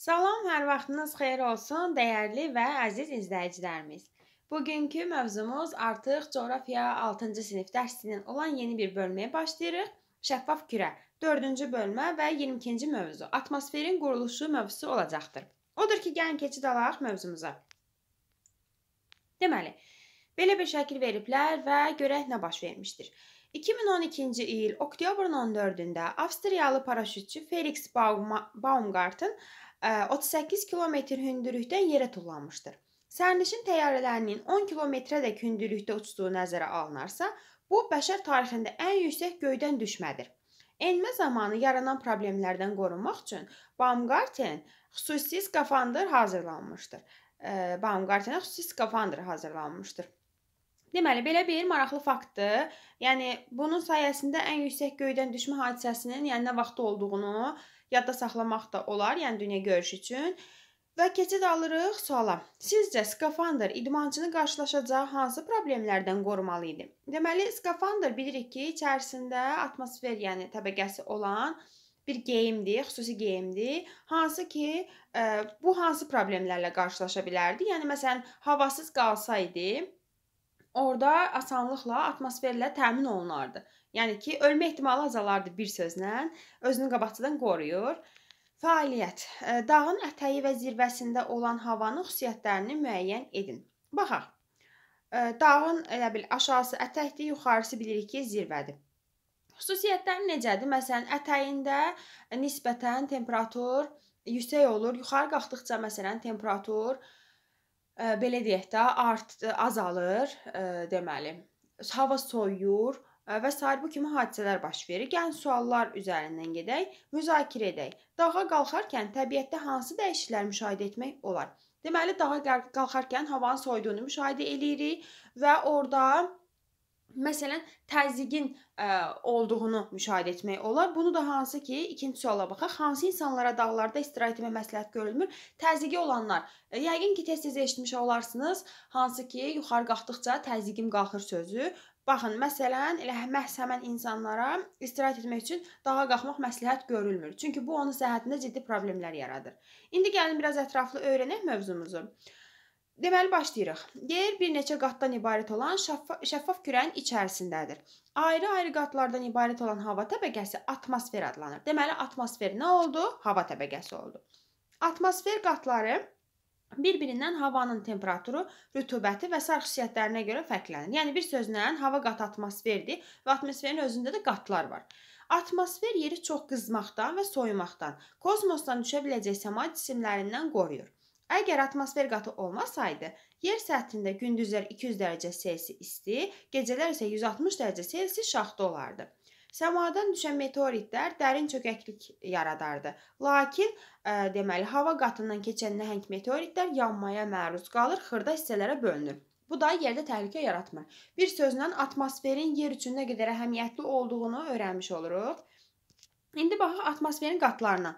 Salam, hər vaxtınız xeyir olsun, dəyərli və əziz izləyicilərimiz. Bugünkü mövzumuz artıq coğrafiya 6-cı sinif dərsinin olan yeni bir bölməyə başlayırıq. Şəffaf kürə 4-cü bölmə və 22-ci mövzu atmosferin quruluşu mövzusu olacaqdır. Odur ki, gəlin keçid alaq mövzumuza. Deməli, belə bir şəkil veriblər və görək nə baş vermişdir. 2012-ci il oktyobrun 14-də Avstriyalı paraşütçü Felix Baumgarten 38 kilometr hündürlükdən yerə tullanmışdır. Sərnişin təyyarələrinin 10 kilometrədək hündürlükdə uçduğu nəzərə alınarsa, bu bəşər tarixində ən yüksək göydən düşmədir. Enmə zamanı yaranan problemlərdən qorunmaq üçün Baumgarten xüsusi skafandır hazırlanmışdır. Baumgartenə xüsusi skafandır hazırlanmışdır. Deməli, belə bir maraqlı faktdır. Yəni bunun sayəsində ən yüksək göydən düşmə hadisəsinin yəni nə vaxt olduğunu yadda saxlamaq da olar, yəni dünya görüş üçün. Və keçid alırıq suala. Sizcə skafandr idmançını qarşılaşacağı hansı problemlərdən qorumalı idi? Deməli, skafandr bilirik ki, içərisində atmosfer, yəni təbəqəsi olan bir geyimdir, xüsusi geyimdir. Hansı ki, ə, e, bu hansı problemlərlə qarşılaşa bilərdi? Yəni məsələn, havasız qalsaydı, orada asanlıqla atmosferlə təmin olunardı. Yəni ki, ölmə ehtimalı azalardı bir sözlə, özünü qabaqcadan qoruyur. Fəaliyyət. E, dağın ətəyi və zirvəsində olan havanın xüsusiyyətlərini müəyyən edin. Baxaq. E, dağın elə bil aşağısı ətəkdir, yuxarısı bilirik ki, zirvədir. Xüsusiyyətləri necədir? Məsələn, ətəyində nisbətən temperatur yüksək olur. Yuxarı qalxdıqca məsələn temperatur e, belə deyək də art azalır deməli. Hava soyuyur, və sair bu kimi hadisələr baş verir. Gəlin suallar üzərindən gedək, müzakirə edək. Dağa qalxarkən təbiətdə hansı dəyişikliklər müşahidə etmək olar? Deməli dağa qalxarkən havanın soyuduğunu müşahidə eləyirik və orada Məsələn, təzyiqin ə, olduğunu müşahidə etmək olar. Bunu da hansı ki, ikinci suala baxaq. Hansı insanlara dağlarda istirahət etmə məsləhət görülmür? Təzyiqi olanlar. Ə, yəqin ki, tez-tez eşitmiş olarsınız. Hansı ki, yuxarı qalxdıqca təzyiqim qalxır sözü Baxın, məsələn, elə məhz həmin insanlara istirahət etmək üçün dağa qalxmaq məsləhət görülmür. Çünki bu onun səhhətində ciddi problemlər yaradır. İndi gəlin biraz ətraflı öyrənək mövzumuzu. Deməli başlayırıq. Yer bir neçə qatdan ibarət olan şəffaf, şəffaf kürənin içərisindədir. Ayrı-ayrı qatlardan ibarət olan hava təbəqəsi atmosfer adlanır. Deməli atmosfer nə oldu? Hava təbəqəsi oldu. Atmosfer qatları bir-birindən havanın temperaturu, rütubəti və sair xüsusiyyətlərinə görə fərqlənir. Yəni bir sözlə hava qat atmosferdir və atmosferin özündə də qatlar var. Atmosfer yeri çox qızmaqdan və soyumaqdan, kosmosdan düşə biləcək səma cisimlərindən qoruyur. Əgər atmosfer qatı olmasaydı, yer səthində gündüzlər 200 dərəcə Selsi isti, gecələr isə 160 dərəcə Selsi şaxta olardı. Səmadan düşən meteoritlər dərin çökəklik yaradardı. Lakin ə, e, deməli hava qatından keçən nəhəng meteoritlər yanmaya məruz qalır, xırda hissələrə bölünür. Bu da yerdə təhlükə yaratmır. Bir sözlə atmosferin yer üçün nə qədər əhəmiyyətli olduğunu öyrənmiş oluruq. İndi baxaq atmosferin qatlarına.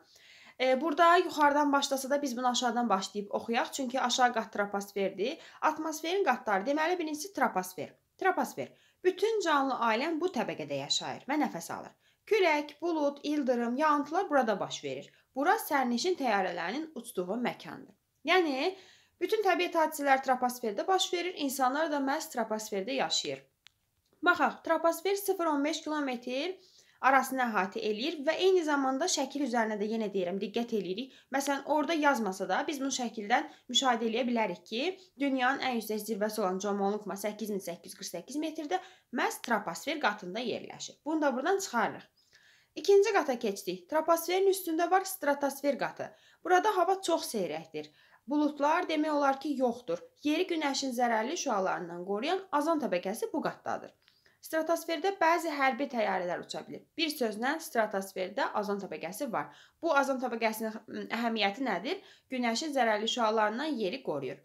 E, burada yuxarıdan başlasa da biz bunu aşağıdan başlayıb oxuyaq, çünki aşağı qat troposferdir. Atmosferin qatları, deməli birincisi troposfer. Troposfer Bütün canlı aləm bu təbəqədə yaşayır və nəfəs alır. Külək, bulud, ildırım, yağıntılar burada baş verir. Bura sərnişin təyyarələrinin uçduğu məkandır. Yəni bütün təbiət hadisələr troposferdə baş verir, insanlar da məhz troposferdə yaşayır. Baxaq, troposfer 0.15 kilometr arasını əhatə eləyir və eyni zamanda şəkil üzərinə də yenə deyirəm, diqqət eləyirik. Məsələn, orada yazmasa da biz bunu şəkildən müşahidə eləyə bilərik ki, dünyanın ən yüksək zirvəsi olan Comolungma 8848 metrdə məhz troposfer qatında yerləşir. Bunu da buradan çıxarırıq. İkinci qata keçdik. Troposferin üstündə var stratosfer qatı. Burada hava çox seyrəkdir. Buludlar demək olar ki, yoxdur. Yeri günəşin zərərli şüalarından qoruyan azon təbəqəsi bu qatdadır. Stratosferdə bəzi hərbi təyyarələr uça bilir. Bir sözlə, stratosferdə azon təbəqəsi var. Bu azon təbəqəsinin əhəmiyyəti nədir? Günəşin zərərli şüalarından yeri qoruyur.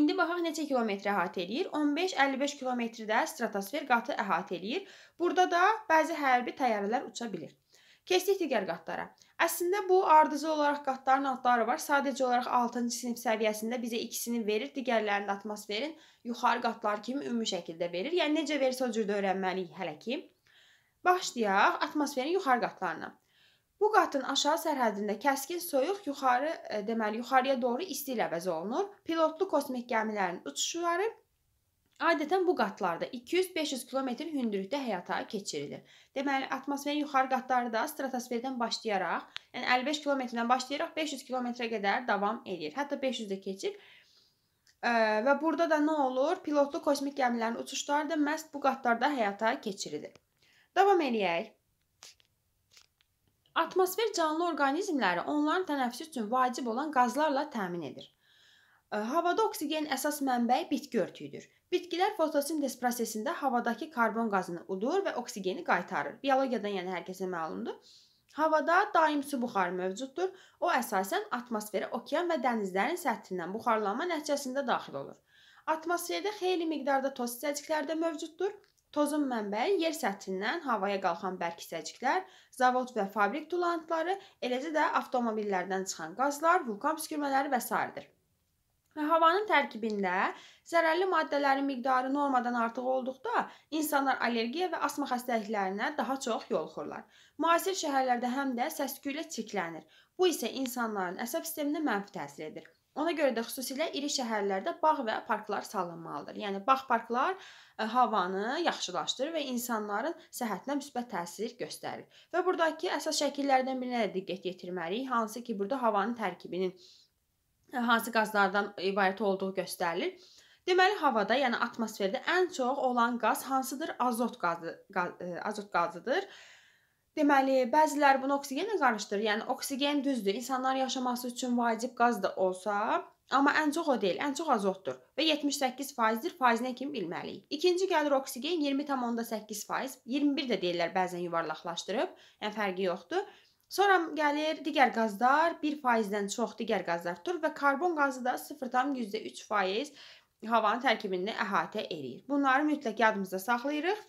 İndi baxaq neçə kilometr əhatə eləyir? 15-55 kilometrdə stratosfer qatı əhatə eləyir. Burada da bəzi hərbi təyyarələr uça bilir. Keçdik digər qatlara. Əslində bu ardıcıl olaraq qatların adları var. Sadəcə olaraq 6-cı sinif səviyyəsində bizə ikisini verir, digərlərini də atmosferin yuxarı qatlar kimi ümumi şəkildə verir. Yəni necə verirsə o cür də öyrənməliyik hələ ki. Başlayaq atmosferin yuxarı qatlarına. Bu qatın aşağı sərhədində kəskin soyuq yuxarı, e, deməli yuxarıya doğru isti ilə əvəz olunur. Pilotlu kosmik gəmilərin uçuşları Adətən bu qatlarda 200-500 km hündürlükdə həyata keçirilir. Deməli, atmosferin yuxarı qatlarda stratosferdən başlayaraq, yəni 55 kilometrdən başlayaraq 500 kilometrə qədər davam edir. Hətta 500-də keçir. E, və burada da nə olur? Pilotlu kosmik gəmilərin uçuşları da məhz bu qatlarda həyata keçirilir. Davam eləyək. Atmosfer canlı orqanizmləri onların tənəffüs üçün vacib olan qazlarla təmin edir. Havada oksigenin əsas mənbəyi bitki örtüyüdür. Bitkilər fotosintez prosesində havadakı karbon qazını udur və oksigeni qaytarır. Biologiyadan yəni hər kəsə məlumdur. Havada daim su buxarı mövcuddur. O əsasən atmosferə okean və dənizlərin səthindən buxarlanma nəticəsində daxil olur. Atmosferdə xeyli miqdarda toz hissəcikləri də mövcuddur. Tozun mənbəyi yer səthindən havaya qalxan bərk hissəciklər, zavod və fabrik tullantıları, eləcə də avtomobillərdən çıxan qazlar, vulkan püskürmələri və s. -dir. Və hə, havanın tərkibində zərərli maddələrin miqdarı normadan artıq olduqda insanlar allergiya və asma xəstəliklərinə daha çox yoluxurlar. Müasir şəhərlərdə həm də səs-küylə çirklənir. Bu isə insanların əsəb sisteminə mənfi təsir edir. Ona görə də xüsusilə iri şəhərlərdə bağ və parklar salınmalıdır. Yəni bağ parklar e, havanı yaxşılaşdırır və insanların səhhətinə müsbət təsir göstərir. Və burdakı əsas şəkillərdən birinə də diqqət yetirməliyik, hansı ki, burada havanın tərkibinin hansı qazlardan ibarət olduğu göstərilir. Deməli havada, yəni atmosferdə ən çox olan qaz hansıdır? Azot qazı, qaz, e, azot qazıdır. Deməli, bəziləri bunu oksigenlə qarışdırır. Yəni oksigen düzdür, insanlar yaşaması üçün vacib qaz da olsa, amma ən çox o deyil, ən çox azotdur və 78%-dir. Faizinə kimi bilməliyik. İkinci gəlir oksigen 20.8%, 21 də deyirlər bəzən yuvarlaqlaşdırıb, yəni fərqi yoxdur. Sonra gəlir digər qazlar 1%-dən çox digər qazlar tutur və karbon qazı da 0.3% havanın tərkibini əhatə eləyir. Bunları mütləq yadımızda saxlayırıq.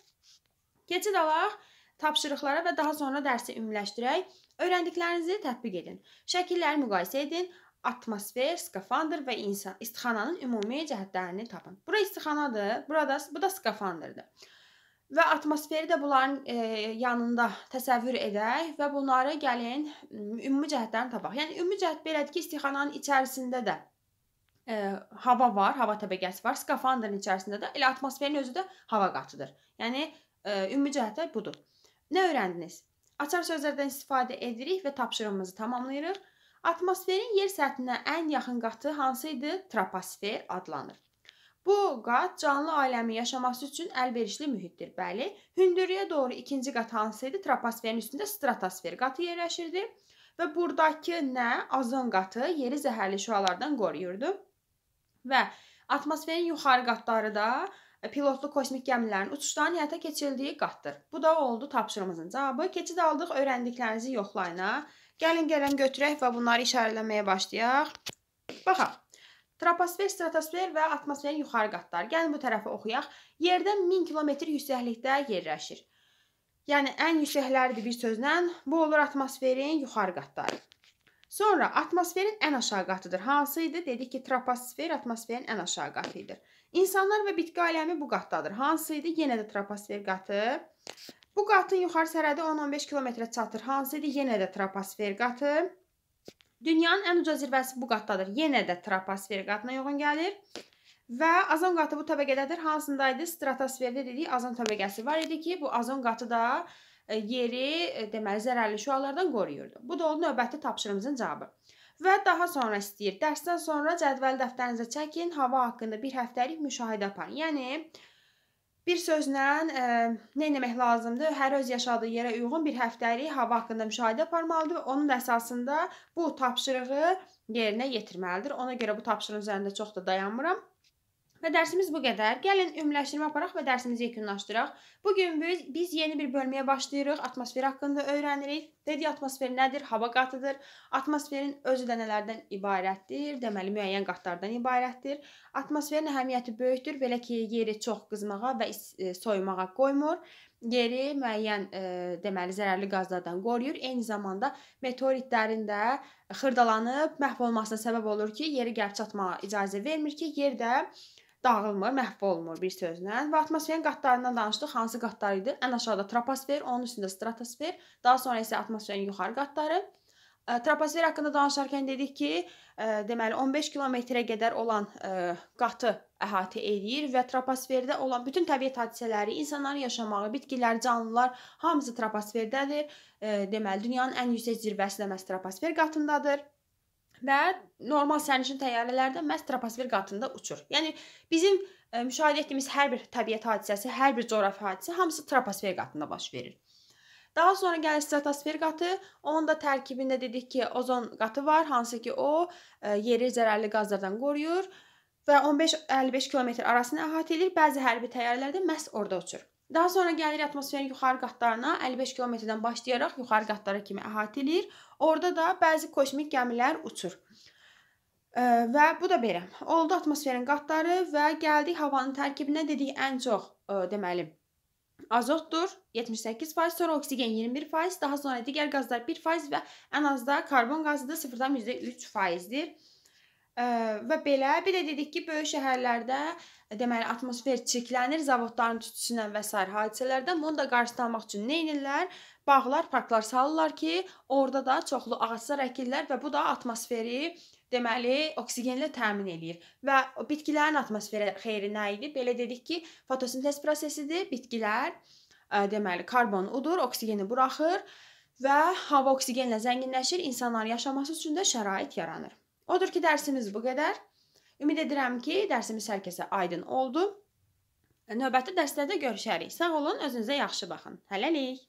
Keçid alaq tapşırıqlara və daha sonra dərsi ümumiləşdirək. Öyrəndiklərinizi tətbiq edin. Şəkilləri müqayisə edin. Atmosfer, skafandr və insan istixananın ümumi cəhətlərini tapın. Bura istixanadır, burada bu da skafandrdır. Və atmosferi də bunların e, yanında təsəvvür edək və bunlara gəlin ümumi cəhətlərini tapaq. Yəni ümumi cəhət belədir ki, istixananın içərisində də e, hava var, hava təbəqəsi var. Skafandrın içərisində də elə atmosferin özü də hava qatıdır. Yəni e, ümumi cəhətlər budur. Nə öyrəndiniz? Açar sözlərdən istifadə edirik və tapşırığımızı tamamlayırıq. Atmosferin yer səthinə ən yaxın qatı hansı idi? Troposfer adlanır. Bu qat canlı aləmi yaşaması üçün əlverişli mühitdir, bəli. Hündürlüyə doğru ikinci qat hansıydı? Troposferin üstündə stratosfer qatı yerləşirdi və burdakı nə? Ozon qatı yeri zəhərli şüalardan qoruyurdu. Və atmosferin yuxarı qatları da e, pilotlu kosmik gəmilərin uçuşdan həyata keçirildiyi qatdır. Bu da oldu tapşırığımızın cavabı. Keçid aldıq öyrəndiklərinizi yoxlayına. Gəlin gəlin götürək və bunları işarələməyə başlayaq. Baxaq. Troposfer, stratosfer və atmosferin yuxarı qatları. Gəlin bu tərəfə oxuyaq. Yerdən 1000 km yüksəklikdə yerləşir. Yəni ən yüksəkləridir bir sözlə. Bu olur atmosferin yuxarı qatları. Sonra atmosferin ən aşağı qatıdır. Hansı idi? Dedik ki, troposfer atmosferin ən aşağı qatı idi. İnsanlar və bitki aləmi bu qatdadır. Hansı idi? Yenə də troposfer qatı. Bu qatın yuxarı sərhədi 10-15 kilometrə çatır. Hansı idi? Yenə də troposfer qatı. Dünyanın ən uca zirvəsi bu qatdadır. Yenə də troposfer qatına yaxın gəlir. Və azon qatı bu təbəqədədir. Hansındaydı? Stratosferdə dedik, azon təbəqəsi var idi ki, bu azon qatı da e, yeri, e, deməli, zərərli şüalardan qoruyurdu. Bu da oldu növbəti tapşırımızın cavabı. Və daha sonra istəyir. Dərsdən sonra cədvəli dəftərinizə çəkin, hava haqqında bir həftəlik müşahidə aparın. Yəni Bir sözlə ə, e, nə etmək lazımdır? Hər öz yaşadığı yerə uyğun bir həftəlik hava haqqında müşahidə aparmalıdır və onun əsasında bu tapşırığı yerinə yetirməlidir. Ona görə bu tapşırığın üzərində çox da dayanmıram. Və dərsimiz bu qədər. Gəlin ümumiləşdirmə aparaq və dərsimizi yekunlaşdıraq. Bu gün biz, biz yeni bir bölməyə başlayırıq. Atmosfer haqqında öyrənirik. Dedi atmosfer nədir? Hava qatıdır. Atmosferin özü də nələrdən ibarətdir? Deməli müəyyən qatlardan ibarətdir. Atmosferin əhəmiyyəti böyükdür, belə ki, yeri çox qızmağa və e, soyumağa qoymur. Yeri müəyyən e, deməli zərərli qazlardan qoruyur. Eyni zamanda meteoritlərin də xırdalanıb məhv olmasına səbəb olur ki, yeri gəlib çatmağa icazə vermir ki, yer də dağılmır, məhv olmur bir sözlə. Və atmosferin qatlarından danışdıq. Hansı qatlar idi? Ən aşağıda troposfer, onun üstündə stratosfer, daha sonra isə atmosferin yuxarı qatları. Troposfer haqqında danışarkən dedik ki, deməli 15 kilometrə qədər olan qatı əhatə eləyir və troposferdə olan bütün təbiət hadisələri, insanların yaşamağı, bitkilər, canlılar hamısı troposferdədir. Deməli dünyanın ən yüksək zirvəsi də məhz troposfer qatındadır və normal sərnişin təyyarələri də məhz troposfer qatında uçur. Yəni bizim ə, e, müşahidə etdiyimiz hər bir təbiət hadisəsi, hər bir coğrafi hadisə hamısı troposfer qatında baş verir. Daha sonra gəlir stratosfer qatı. Onun da tərkibində dedik ki, ozon qatı var, hansı ki o ə, e, yeri zərərli qazlardan qoruyur və 15-55 km arasını əhatə edir. Bəzi hərbi təyyarələr də məhz orada uçur. Daha sonra gəlir atmosferin yuxarı qatlarına 55 kilometrdən başlayaraq yuxarı qatlara kimi əhatə eləyir. Orada da bəzi kosmik gəmilər uçur. Və bu da belə. Oldu atmosferin qatları və gəldik havanın tərkibinə dedik ən çox deməli azotdur 78%, sonra oksigen 21%, daha sonra digər qazlar 1% və ən azda karbon qazı da 0.3%-dir və belə. Bir də dedik ki, böyük şəhərlərdə deməli atmosfer çirklənir zavodların tütüsündən və sair hadisələrdən. Bunu da qarşısını almaq üçün nə edirlər? Bağlar, parklar salırlar ki, orada da çoxlu ağaclar əkirlər və bu da atmosferi deməli oksigenlə təmin eləyir. Və bitkilərin atmosferə xeyri nə idi? Belə dedik ki, fotosintez prosesidir. Bitkilər deməli karbon udur, oksigeni buraxır və hava oksigenlə zənginləşir, insanların yaşaması üçün də şərait yaranır. Odur ki, dərsimiz bu qədər. Ümid edirəm ki, dərsimiz hər kəsə aydın oldu. Növbəti dərslərdə görüşərik. Sağ olun, özünüzə yaxşı baxın. Hələlik.